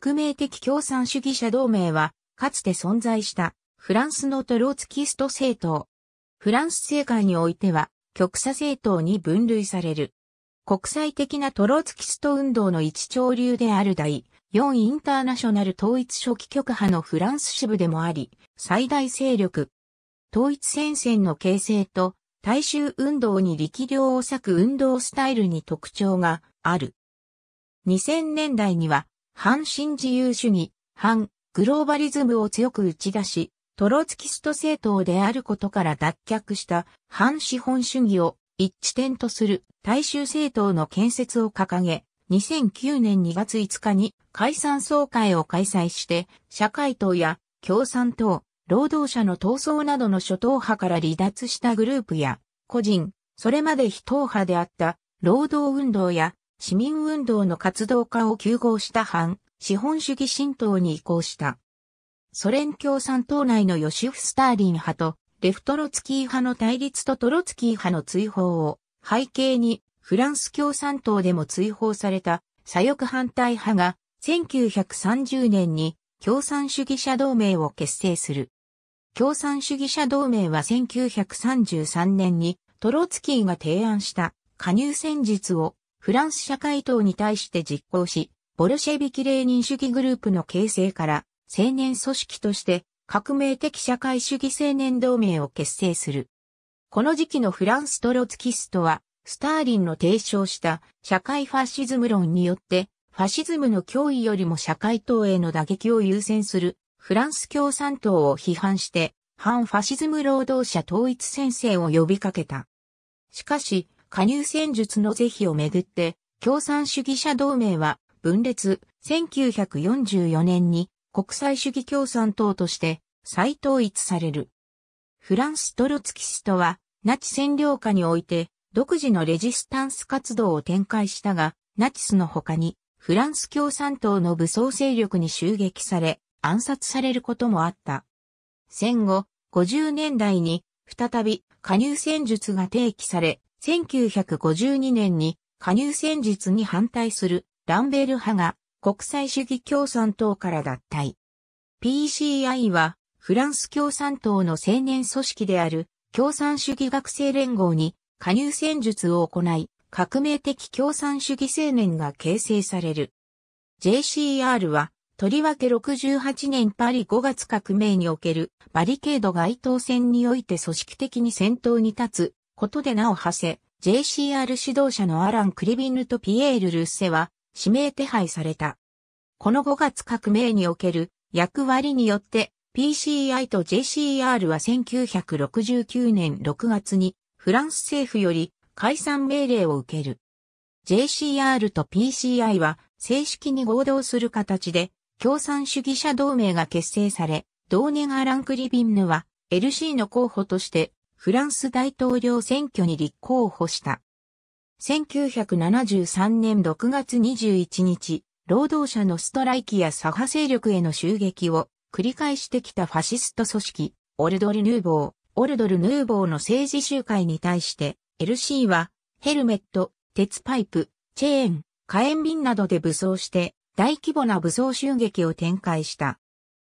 革命的共産主義者同盟は、かつて存在したフランスのトローツキスト政党。フランス政界においては、極左政党に分類される。国際的なトローツキスト運動の一潮流である第4インターナショナル統一初期局派のフランス支部でもあり、最大勢力。統一戦線の形成と大衆運動に力量を割く運動スタイルに特徴がある。2000年代には反新自由主義、反グローバリズムを強く打ち出し、トロツキスト政党であることから脱却した反資本主義を一致点とする大衆政党の建設を掲げ、2009年2月5日に解散総会を開催して、社会党や共産党、労働者の闘争などの諸党派から離脱したグループや、個人、それまで非党派であった労働運動や市民運動の活動家を休合した反、資本主義浸透に移行した。ソ連共産党内のヨシフ・スターリン派と、レフトロツキー派の対立とトロツキー派の追放を背景に、フランス共産党でも追放された左翼反対派が1930年に共産主義者同盟を結成する。共産主義者同盟は1933年にトロツキーが提案した加入戦術をフランス社会党に対して実行し、ボルシェビキ・レーニン主義グループの形成から青年組織として革命的社会主義青年同盟を結成する。この時期のフランストロツキストは、スターリンの提唱した社会ファシズム論によって、ファシズムの脅威よりも社会党への打撃を優先するフランス共産党を批判して、反ファシズム労働者統一戦線を呼びかけた。しかし、加入戦術の是非をめぐって、共産主義者同盟は分裂、1944年に国際主義共産党として再統一される。フランス・トロツキストは、ナチ占領下において、独自のレジスタンス活動を展開したが、ナチスの他に、フランス共産党の武装勢力に襲撃され、暗殺されることもあった。戦後、50年代に、再び、加入戦術が提起され、1952年に加入戦術に反対するランベル派が国際主義共産党から脱退。PCI はフランス共産党の青年組織である共産主義学生連合に加入戦術を行い、革命的共産主義青年が形成される。JCR は、とりわけ68年パリ5月革命におけるバリケード街頭戦において組織的に先頭に立つことでなお馳せ、JCR 指導者のアラン・クリビンヌとピエール・ルッセは指名手配された。この5月革命における役割によって PCI と JCR は1969年6月にフランス政府より解散命令を受ける。JCR と PCI は正式に合同する形で共産主義者同盟が結成され、同年アラン・クリビンヌは LC の候補としてフランス大統領選挙に立候補した。1973年6月21日、労働者のストライキや左派勢力への襲撃を繰り返してきたファシスト組織、オルドル・ヌーボー、オルドル・ヌーボーの政治集会に対して、LC は、ヘルメット、鉄パイプ、チェーン、火炎瓶などで武装して、大規模な武装襲撃を展開した。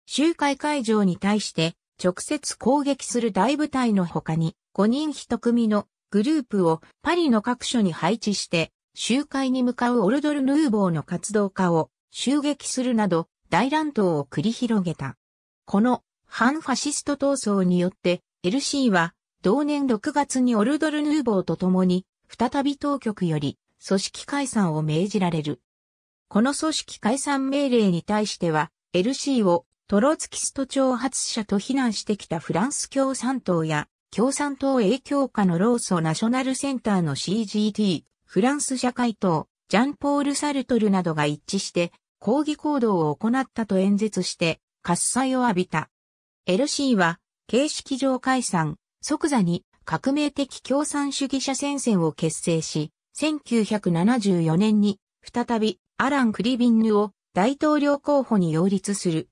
集会会場に対して、直接攻撃する大部隊の他に5人1組のグループをパリの各所に配置して集会に向かうオルドル・ヌーボーの活動家を襲撃するなど大乱闘を繰り広げた。この反ファシスト闘争によって LC は同年6月にオルドル・ヌーボーと共に再び当局より組織解散を命じられる。この組織解散命令に対しては LC をトロツキスト挑発者と非難してきたフランス共産党や共産党影響下のローソナショナルセンターの CGT、フランス社会党、ジャンポール・サルトルなどが一致して抗議行動を行ったと演説して喝采を浴びた。LC は形式上解散、即座に革命的共産主義者戦線を結成し、1974年に再びアラン・クリビンヌを大統領候補に擁立する。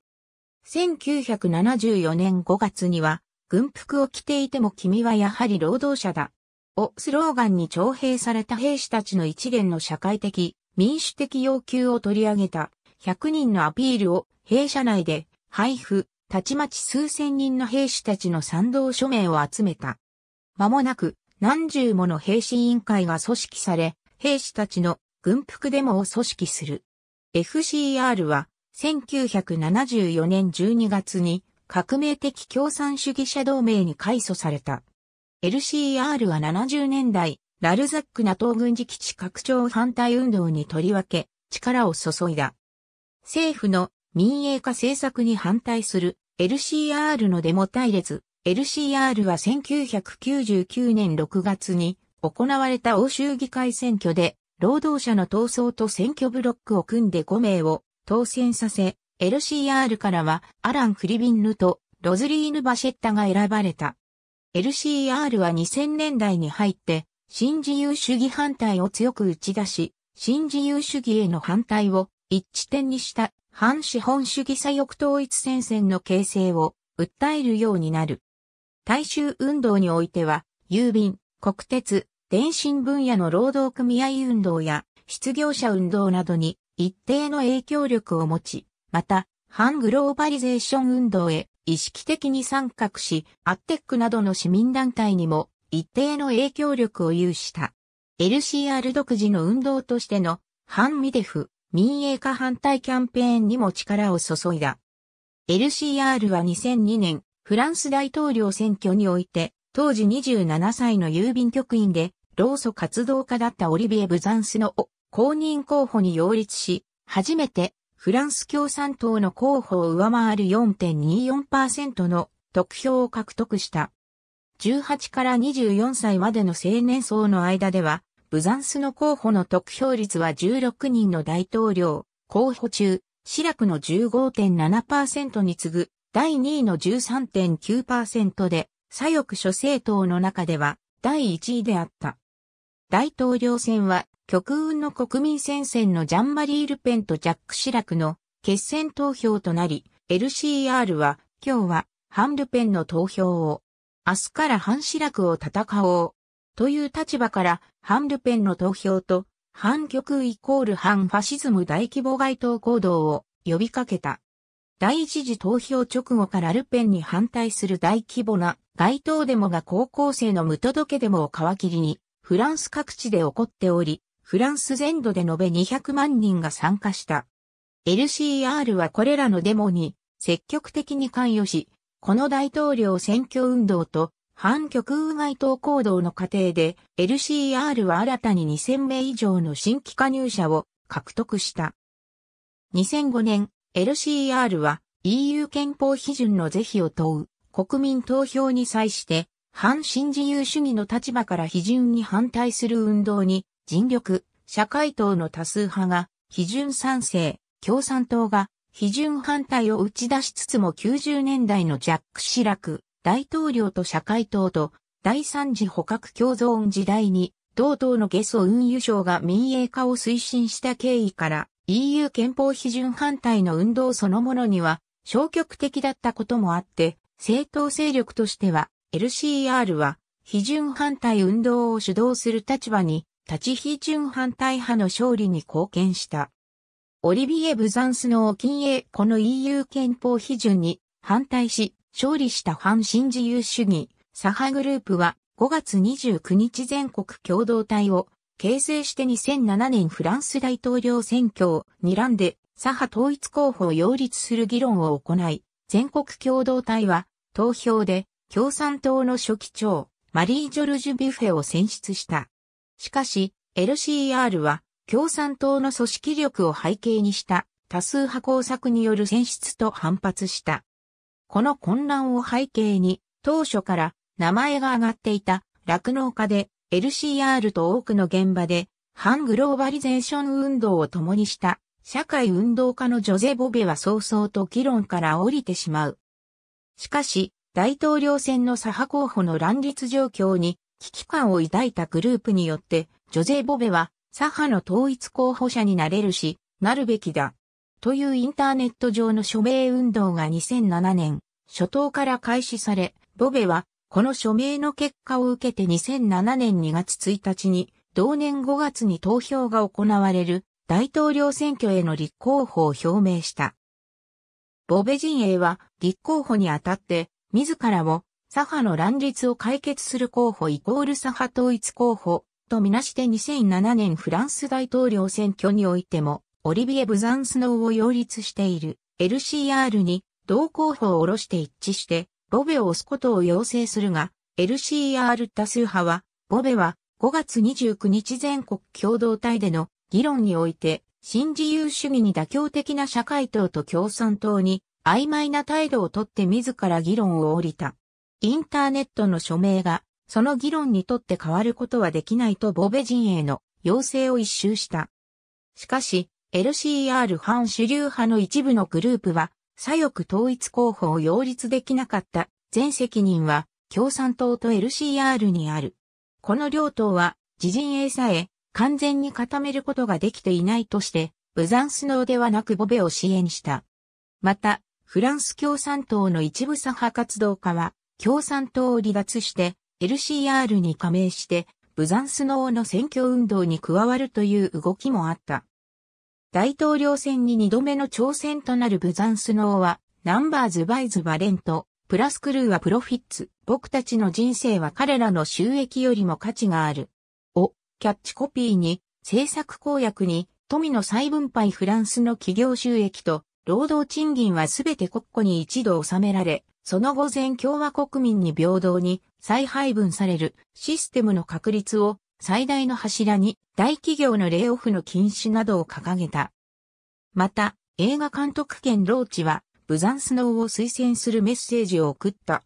1974年5月には、軍服を着ていても君はやはり労働者だ。をスローガンに徴兵された兵士たちの一連の社会的、民主的要求を取り上げた100人のアピールを弊社内で配布、たちまち数千人の兵士たちの賛同署名を集めた。間もなく何十もの兵士委員会が組織され、兵士たちの軍服デモを組織する。FCR は1974年12月に革命的共産主義者同盟に改組された。LCR は70年代、ラルザック NATO 軍事基地拡張反対運動にとりわけ力を注いだ。政府の民営化政策に反対する LCR のデモ隊列。LCR は1999年6月に行われた欧州議会選挙で労働者の闘争と選挙ブロックを組んで5名を当選させ、LCR からはアラン・クリビンヌとロズリーヌ・バシェッタが選ばれた。LCR は2000年代に入って、新自由主義反対を強く打ち出し、新自由主義への反対を一致点にした反資本主義左翼統一戦線の形成を訴えるようになる。大衆運動においては、郵便、国鉄、電信分野の労働組合運動や失業者運動などに一定の影響力を持ち、また、反グローバリゼーション運動へ意識的に参画し、アッテックなどの市民団体にも一定の影響力を有した。LCR 独自の運動としての反ミデフ民営化反対キャンペーンにも力を注いだ。LCR は2002年フランス大統領選挙において当時27歳の郵便局員で労組活動家だったオリビエ・ブザンスの公認候補に擁立し、初めてフランス共産党の候補を上回る4.24%の得票を獲得した。18から24歳までの青年層の間では、ブザンスの候補の得票率は16人の大統領、候補中、シラクの15.7%に次ぐ、第2位の13.9%で、左翼諸政党の中では、第1位であった。大統領選は極運の国民戦線のジャンマリー・ルペンとジャック・シラクの決戦投票となり、LCR は今日はハン・ルペンの投票を、明日からハン・シラクを戦おう、という立場からハン・ルペンの投票と、反極イコール反ファシズム大規模街頭行動を呼びかけた。第一次投票直後からルペンに反対する大規模な街頭デモが高校生の無届けデモを皮切りにフランス各地で起こっており、フランス全土で延べ200万人が参加した。LCR はこれらのデモに積極的に関与し、この大統領選挙運動と反極右外党行動の過程で LCR は新たに2000名以上の新規加入者を獲得した。2005年、LCR は EU 憲法批准の是非を問う国民投票に際して反新自由主義の立場から批准に反対する運動に尽力、社会党の多数派が、批准賛成、共産党が、批准反対を打ち出しつつも90年代のジャック・シラク、大統領と社会党と、第三次捕獲共存時代に、同党のゲソ運輸省が民営化を推進した経緯から、EU 憲法批准反対の運動そのものには、消極的だったこともあって、政党勢力としては、LCR は、批准反対運動を主導する立場に立ち非順反対派の勝利に貢献した。オリビエ・ブザンスの近衛この EU 憲法批准に反対し、勝利した反新自由主義、左派グループは5月29日全国共同体を形成して2007年フランス大統領選挙を睨んで左派統一候補を擁立する議論を行い、全国共同体は投票で共産党の初期長マリー・ジョルジュ・ビュフェを選出した。しかし、LCR は共産党の組織力を背景にした多数派工作による選出と反発した。この混乱を背景に、当初から名前が挙がっていた酪農家で LCR と多くの現場で反グローバリゼーション運動を共にした社会運動家のジョゼ・ボベは早々と議論から降りてしまう。しかし、大統領選の左派候補の乱立状況に危機感を抱いたグループによって、ジョゼー・ボベは左派の統一候補者になれるし、なるべきだ。というインターネット上の署名運動が2007年、初頭から開始され、ボベは、この署名の結果を受けて2007年2月1日に、同年5月に投票が行われる大統領選挙への立候補を表明した。ボベ陣営は立候補にあたって自らを左派の乱立を解決する候補イコール左派統一候補とみなして2007年フランス大統領選挙においても、オリビエ・ブザンスノーを擁立している LCR に同候補を下ろして一致して、ボベを押すことを要請するが、LCR 多数派は、ボベは5月29日全国共同体での議論において、新自由主義に妥協的な社会党と共産党に曖昧な態度をとって自ら議論を降りた。インターネットの署名が、その議論にとって変わることはできないとボベ陣営の要請を一周した。しかし、LCR 反主流派の一部のグループは、左翼統一候補を擁立できなかった全責任は共産党と LCR にある。この両党は自陣営さえ完全に固めることができていないとして、ブザンスノーではなくボベを支援した。また、フランス共産党の一部左派活動家は、共産党を離脱して LCR に加盟してブザンスノーの選挙運動に加わるという動きもあった。大統領選に2度目の挑戦となるブザンスノーはナンバーズ・バイズ・バレント、プラスクルーはプロフィッツ、僕たちの人生は彼らの収益よりも価値がある。を、キャッチコピーに、政策公約に、富の再分配フランスの企業収益と、労働賃金はすべて国庫に一度収められ、その後全共和国民に平等に再配分されるシステムの確立を最大の柱に大企業のレイオフの禁止などを掲げた。また、映画監督権ローチは、ブザンスノーを推薦するメッセージを送った。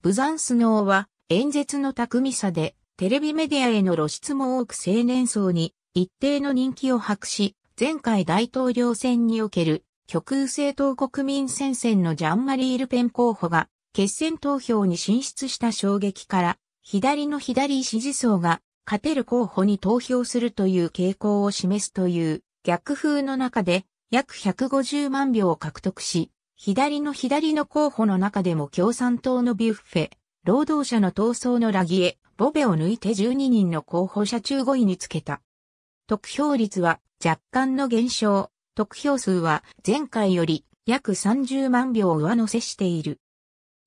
ブザンスノーは、演説の巧みさで、テレビメディアへの露出も多く青年層に一定の人気を博し、前回大統領選における極右政党国民戦線のジャンマリー・ルペン候補が決選投票に進出した衝撃から、左の左支持層が勝てる候補に投票するという傾向を示すという逆風の中で約150万票を獲得し、左の左の候補の中でも共産党のビュッフェ、労働者の闘争のラギエ、ボベを抜いて12人の候補者中5位につけた。得票率は若干の減少、得票数は前回より約30万票上乗せしている。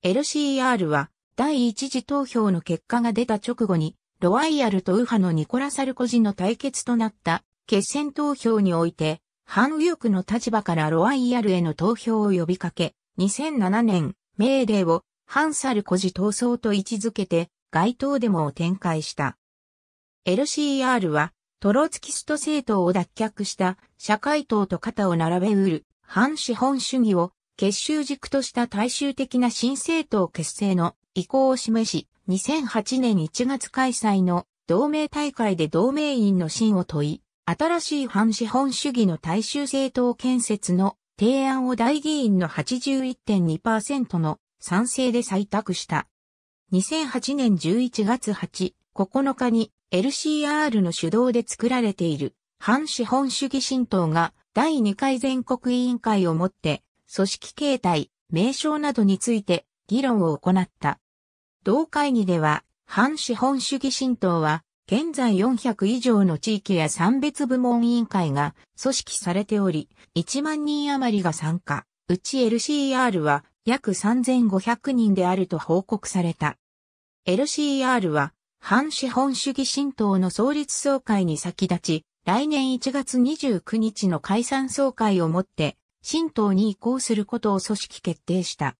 LCR は第一次投票の結果が出た直後に、ロワイヤルと右派のニコラ・サルコジの対決となった決選投票において、反右翼の立場からロワイヤルへの投票を呼びかけ、2007年、命令を反サルコジ闘争と位置づけて街頭デモを展開した。LCR はトロツキスト政党を脱却した社会党と肩を並べうる反資本主義を結集軸とした大衆的な新政党結成の意向を示し、2008年1月開催の同盟大会で同盟員の真を問い、新しい反資本主義の大衆政党建設の提案を大議員の81.2%の賛成で採択した。2008年11月8、9日に LCR の主導で作られている反資本主義新党が第2回全国委員会をもって組織形態、名称などについて議論を行った。同会議では反資本主義新党は現在400以上の地域や産別部門委員会が組織されており、1万人余りが参加、うち LCR は約3500人であると報告された。LCR は反資本主義新党の創立総会に先立ち、来年1月29日の解散総会をもって、新党に移行することを組織決定した。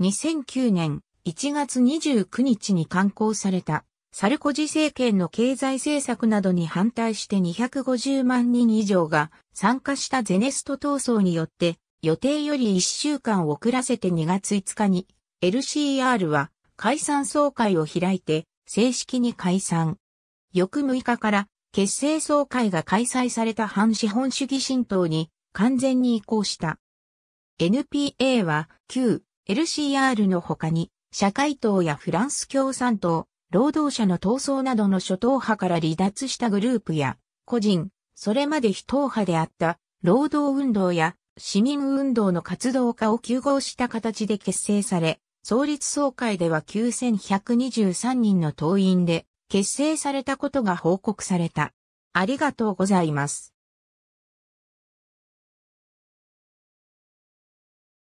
2009年1月29日に刊行された、サルコジ政権の経済政策などに反対して250万人以上が参加したゼネスト闘争によって、予定より1週間遅らせて2月5日に、LCR は解散総会を開いて、正式に解散。翌6日から結成総会が開催された反資本主義新党に完全に移行した。NPA は旧 LCR の他に社会党やフランス共産党、労働者の闘争などの諸党派から離脱したグループや個人、それまで非党派であった労働運動や市民運動の活動家を休合した形で結成され、創立総会では9123人の党員で結成されたことが報告された。ありがとうございます。